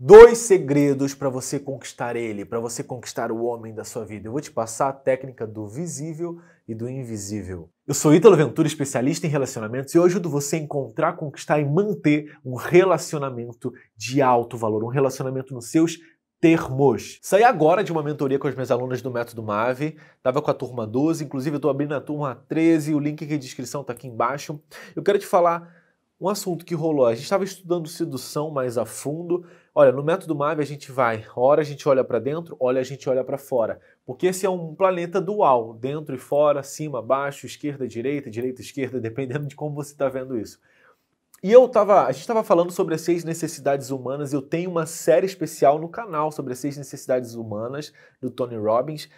Dois segredos para você conquistar ele, para você conquistar o homem da sua vida. Eu vou te passar a técnica do visível e do invisível. Eu sou Ítalo Ventura, especialista em relacionamentos, e eu ajudo você a encontrar, conquistar e manter um relacionamento de alto valor, um relacionamento nos seus termos. Saí agora de uma mentoria com as minhas alunas do Método Mave, estava com a turma 12, inclusive eu estou abrindo a turma 13, o link aqui de inscrição está aqui embaixo. Eu quero te falar um assunto que rolou. A gente estava estudando sedução mais a fundo, Olha, no método MAVE a gente vai, hora a gente olha para dentro, olha a gente olha para fora, porque esse é um planeta dual, dentro e fora, cima, baixo, esquerda, direita, direita, esquerda, dependendo de como você está vendo isso. E eu tava, a gente estava falando sobre as seis necessidades humanas, eu tenho uma série especial no canal sobre as seis necessidades humanas do Tony Robbins,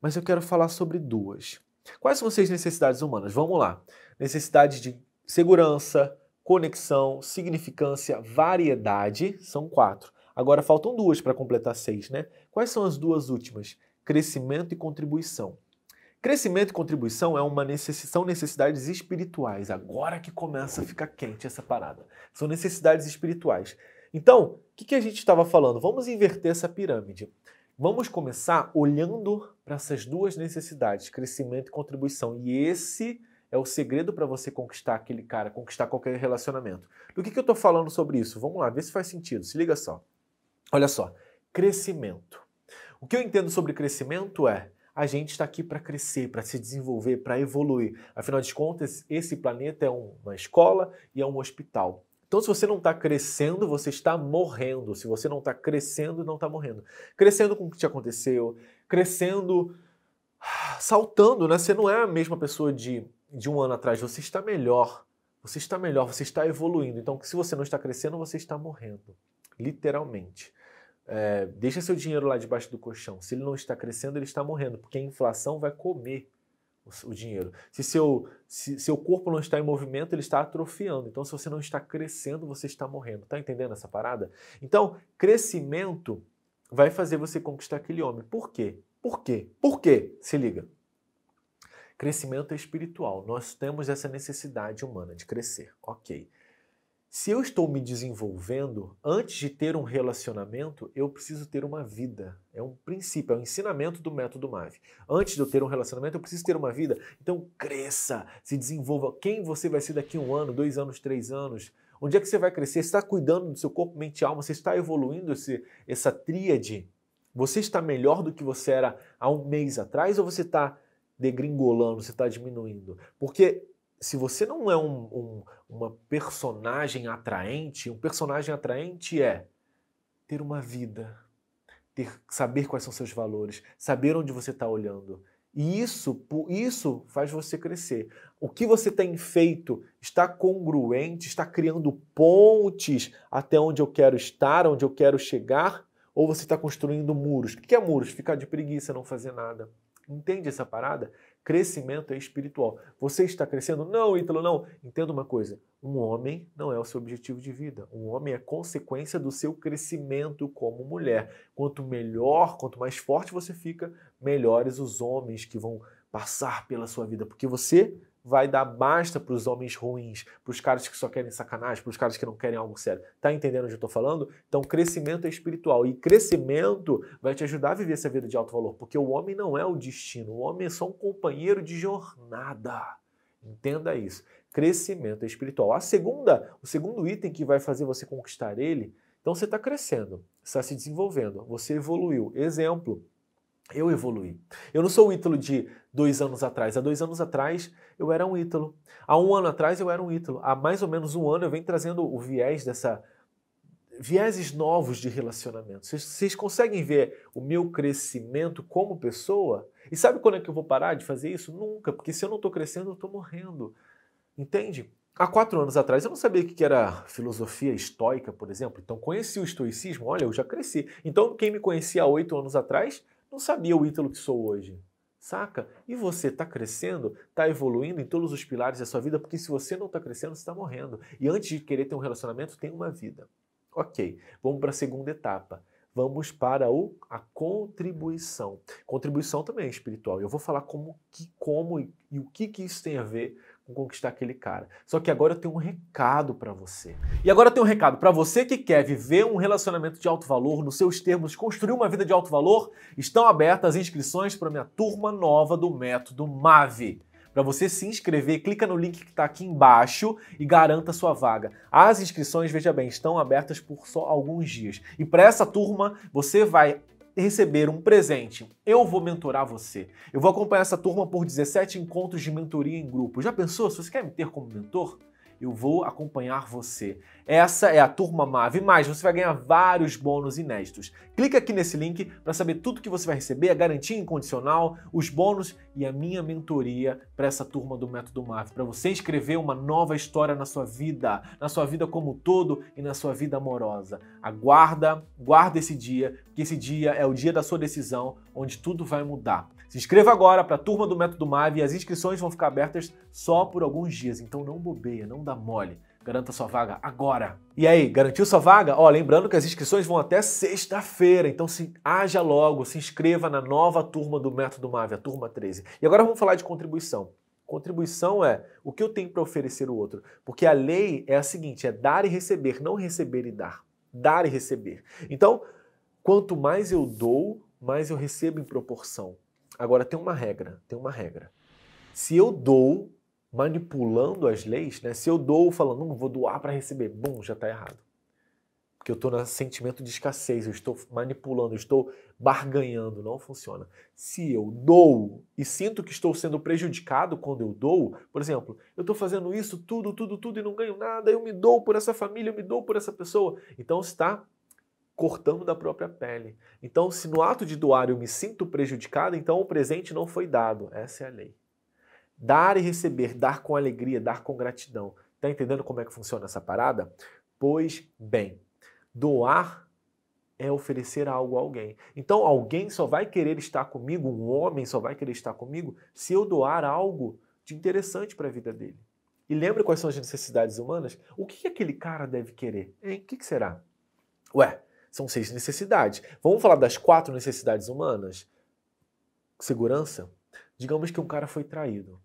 mas eu quero falar sobre duas. Quais são as seis necessidades humanas? Vamos lá. Necessidade de segurança, conexão, significância, variedade, são quatro. Agora faltam duas para completar seis, né? Quais são as duas últimas? Crescimento e contribuição. Crescimento e contribuição é uma necess... são necessidades espirituais. Agora que começa a ficar quente essa parada. São necessidades espirituais. Então, o que, que a gente estava falando? Vamos inverter essa pirâmide. Vamos começar olhando para essas duas necessidades, crescimento e contribuição. E esse é o segredo para você conquistar aquele cara, conquistar qualquer relacionamento. Do que, que eu estou falando sobre isso? Vamos lá, ver se faz sentido. Se liga só. Olha só, crescimento. O que eu entendo sobre crescimento é a gente está aqui para crescer, para se desenvolver, para evoluir. Afinal de contas, esse planeta é uma escola e é um hospital. Então, se você não está crescendo, você está morrendo. Se você não está crescendo, não está morrendo. Crescendo com o que te aconteceu, crescendo ah, saltando, né? Você não é a mesma pessoa de de um ano atrás, você está melhor. Você está melhor, você está evoluindo. Então, se você não está crescendo, você está morrendo. Literalmente. É, deixa seu dinheiro lá debaixo do colchão. Se ele não está crescendo, ele está morrendo, porque a inflação vai comer o, o dinheiro. Se seu, se seu corpo não está em movimento, ele está atrofiando. Então, se você não está crescendo, você está morrendo. Tá entendendo essa parada? Então, crescimento vai fazer você conquistar aquele homem. Por quê? Por quê? Por quê? Se liga. Crescimento espiritual. Nós temos essa necessidade humana de crescer. Ok. Se eu estou me desenvolvendo, antes de ter um relacionamento, eu preciso ter uma vida. É um princípio, é um ensinamento do método MAV. Antes de eu ter um relacionamento, eu preciso ter uma vida. Então cresça, se desenvolva. Quem você vai ser daqui um ano, dois anos, três anos? Onde é que você vai crescer? Você está cuidando do seu corpo, mente e alma? Você está evoluindo esse, essa tríade? Você está melhor do que você era há um mês atrás ou você está degringolando, você está diminuindo. Porque se você não é um, um, uma personagem atraente, um personagem atraente é ter uma vida, ter, saber quais são seus valores, saber onde você está olhando. E isso, isso faz você crescer. O que você tem feito está congruente, está criando pontes até onde eu quero estar, onde eu quero chegar, ou você está construindo muros? O que é muros? Ficar de preguiça, não fazer nada. Entende essa parada? Crescimento é espiritual. Você está crescendo? Não, Ítalo, não. Entenda uma coisa: um homem não é o seu objetivo de vida. Um homem é consequência do seu crescimento como mulher. Quanto melhor, quanto mais forte você fica, melhores os homens que vão passar pela sua vida, porque você vai dar basta para os homens ruins, para os caras que só querem sacanagem, para os caras que não querem algo sério. Tá entendendo onde eu estou falando? Então, crescimento é espiritual e crescimento vai te ajudar a viver essa vida de alto valor, porque o homem não é o destino, o homem é só um companheiro de jornada. Entenda isso. Crescimento é espiritual. A segunda, o segundo item que vai fazer você conquistar ele, então você está crescendo, está se desenvolvendo, você evoluiu. Exemplo, eu evolui. Eu não sou o Ítalo de dois anos atrás. Há dois anos atrás eu era um Ítalo. Há um ano atrás eu era um Ítalo. Há mais ou menos um ano eu venho trazendo o viés dessa. Vieses novos de relacionamento. Vocês, vocês conseguem ver o meu crescimento como pessoa? E sabe quando é que eu vou parar de fazer isso? Nunca, porque se eu não estou crescendo, eu estou morrendo. Entende? Há quatro anos atrás eu não sabia o que era filosofia estoica, por exemplo. Então conheci o estoicismo, olha, eu já cresci. Então quem me conhecia há oito anos atrás não sabia o Ítalo que sou hoje. Saca? E você está crescendo, está evoluindo em todos os pilares da sua vida, porque se você não está crescendo, você está morrendo. E antes de querer ter um relacionamento, tem uma vida. Ok, vamos para a segunda etapa. Vamos para o, a contribuição. Contribuição também é espiritual. Eu vou falar como, que, como e, e o que, que isso tem a ver conquistar aquele cara. Só que agora eu tenho um recado para você. E agora eu tenho um recado para você que quer viver um relacionamento de alto valor, nos seus termos, construir uma vida de alto valor. Estão abertas as inscrições para minha turma nova do método MAVE. Para você se inscrever, clica no link que está aqui embaixo e garanta sua vaga. As inscrições, veja bem, estão abertas por só alguns dias. E para essa turma, você vai receber um presente. Eu vou mentorar você. Eu vou acompanhar essa turma por 17 encontros de mentoria em grupo. Já pensou se você quer me ter como mentor? Eu vou acompanhar você. Essa é a turma MAV, mais você vai ganhar vários bônus inéditos. Clica aqui nesse link para saber tudo que você vai receber, a garantia incondicional, os bônus e a minha mentoria para essa turma do Método MAV, para você escrever uma nova história na sua vida, na sua vida como um todo e na sua vida amorosa. Aguarda, guarda esse dia, porque esse dia é o dia da sua decisão, onde tudo vai mudar. Se inscreva agora para a turma do Método MAV e as inscrições vão ficar abertas só por alguns dias, então não bobeia, não dá mole. Garanta sua vaga agora. E aí, garantiu sua vaga? Ó, lembrando que as inscrições vão até sexta-feira, então se haja logo, se inscreva na nova turma do Método MAV, a turma 13. E agora vamos falar de contribuição. Contribuição é o que eu tenho para oferecer o outro, porque a lei é a seguinte, é dar e receber, não receber e dar. Dar e receber. Então, quanto mais eu dou, mais eu recebo em proporção. Agora tem uma regra, tem uma regra. Se eu dou manipulando as leis, né? Se eu dou falando, não vou doar para receber, bom, já está errado. Porque eu estou no sentimento de escassez, eu estou manipulando, eu estou barganhando, não funciona. Se eu dou e sinto que estou sendo prejudicado quando eu dou, por exemplo, eu estou fazendo isso tudo, tudo, tudo e não ganho nada, eu me dou por essa família, eu me dou por essa pessoa, então está cortando da própria pele. Então, se no ato de doar eu me sinto prejudicado, então o presente não foi dado. Essa é a lei. Dar e receber, dar com alegria, dar com gratidão. Tá entendendo como é que funciona essa parada? Pois bem, doar é oferecer algo a alguém. Então, alguém só vai querer estar comigo, um homem só vai querer estar comigo, se eu doar algo de interessante para a vida dele. E lembra quais são as necessidades humanas? O que aquele cara deve querer? Hein? O que será? Ué, são seis necessidades. Vamos falar das quatro necessidades humanas? Segurança. Digamos que um cara foi traído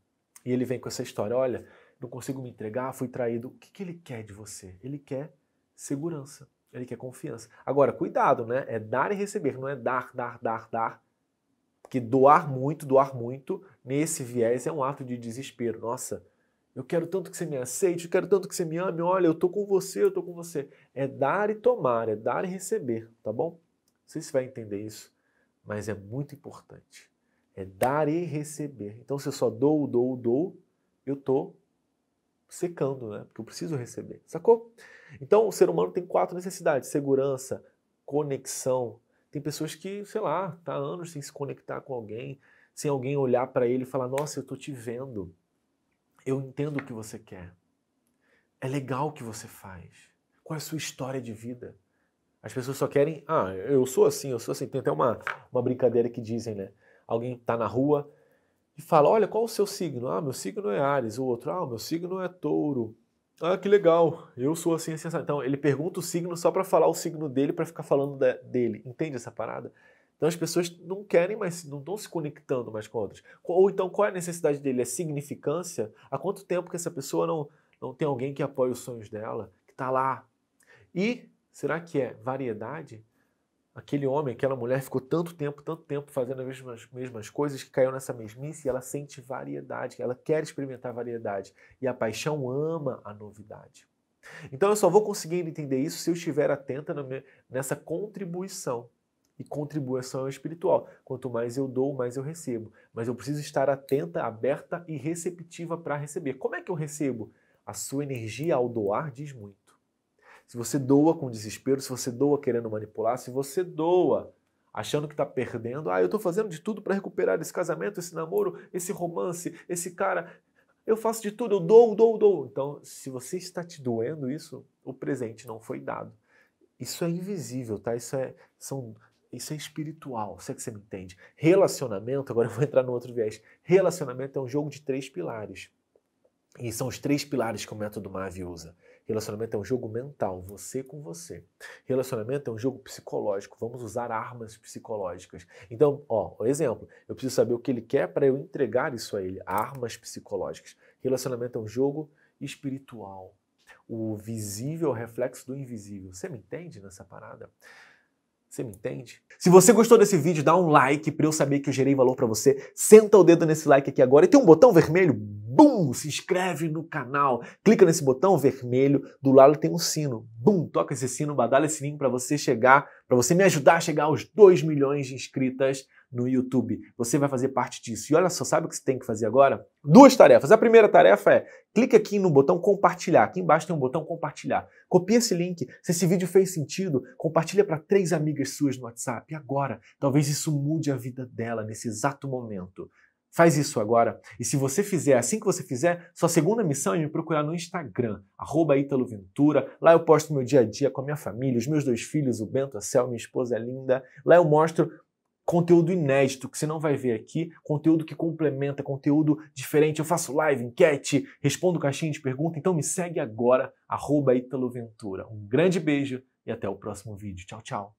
e ele vem com essa história: olha, não consigo me entregar, fui traído. O que, que ele quer de você? Ele quer segurança, ele quer confiança. Agora, cuidado, né? É dar e receber, não é dar, dar, dar, dar. Porque doar muito, doar muito, nesse viés é um ato de desespero. Nossa, eu quero tanto que você me aceite, eu quero tanto que você me ame. Olha, eu tô com você, eu tô com você. É dar e tomar, é dar e receber, tá bom? Não sei se vai entender isso, mas é muito importante. É dar e receber. Então, se eu só dou, dou, dou, eu tô secando, né? Porque eu preciso receber, sacou? Então, o ser humano tem quatro necessidades: segurança, conexão. Tem pessoas que, sei lá, tá anos sem se conectar com alguém, sem alguém olhar para ele e falar: Nossa, eu tô te vendo eu entendo o que você quer. É legal o que você faz. Qual é a sua história de vida? As pessoas só querem, ah, eu sou assim, eu sou assim. Tem até uma, uma brincadeira que dizem, né? Alguém está na rua e fala, olha, qual o seu signo? Ah, meu signo é Ares. O outro, ah, meu signo é Touro. Ah, que legal, eu sou assim, assim, assim. Então, ele pergunta o signo só para falar o signo dele, para ficar falando da, dele. Entende essa parada? Então as pessoas não querem mais, não estão se conectando mais com outras. Ou então qual é a necessidade dele? É significância? Há quanto tempo que essa pessoa não, não tem alguém que apoie os sonhos dela, que está lá? E será que é variedade? Aquele homem, aquela mulher ficou tanto tempo, tanto tempo fazendo as mesmas, mesmas coisas que caiu nessa mesmice e ela sente variedade, ela quer experimentar variedade. E a paixão ama a novidade. Então eu só vou conseguir entender isso se eu estiver atenta nessa contribuição e contribuição espiritual. Quanto mais eu dou, mais eu recebo. Mas eu preciso estar atenta, aberta e receptiva para receber. Como é que eu recebo? A sua energia ao doar diz muito. Se você doa com desespero, se você doa querendo manipular, se você doa achando que está perdendo, ah, eu estou fazendo de tudo para recuperar esse casamento, esse namoro, esse romance, esse cara, eu faço de tudo, eu dou, dou, dou. Então, se você está te doendo isso, o presente não foi dado. Isso é invisível, tá? Isso é, são isso é espiritual, sei é que você me entende. Relacionamento, agora eu vou entrar no outro viés. Relacionamento é um jogo de três pilares. E são os três pilares que o método MAV usa. Relacionamento é um jogo mental, você com você. Relacionamento é um jogo psicológico, vamos usar armas psicológicas. Então, ó, exemplo, eu preciso saber o que ele quer para eu entregar isso a ele, armas psicológicas. Relacionamento é um jogo espiritual. O visível é o reflexo do invisível. Você me entende nessa parada? Você me entende? Se você gostou desse vídeo, dá um like para eu saber que eu gerei valor para você. Senta o dedo nesse like aqui agora e tem um botão vermelho, bum, se inscreve no canal. Clica nesse botão vermelho, do lado tem um sino. Bum, toca esse sino, badala esse sininho para você chegar, para você me ajudar a chegar aos 2 milhões de inscritas no YouTube. Você vai fazer parte disso. E olha só, sabe o que você tem que fazer agora? Duas tarefas. A primeira tarefa é clique aqui no botão compartilhar. Aqui embaixo tem um botão compartilhar. Copie esse link. Se esse vídeo fez sentido, compartilha para três amigas suas no WhatsApp. E agora, talvez isso mude a vida dela nesse exato momento. Faz isso agora. E se você fizer, assim que você fizer, sua segunda missão é me procurar no Instagram, arroba Ventura. Lá eu posto meu dia a dia com a minha família, os meus dois filhos, o Bento, a Cel, minha esposa é linda. Lá eu mostro conteúdo inédito que você não vai ver aqui, conteúdo que complementa, conteúdo diferente. Eu faço live, enquete, respondo caixinha de pergunta, então me segue agora, arroba Italo Ventura. Um grande beijo e até o próximo vídeo. Tchau, tchau.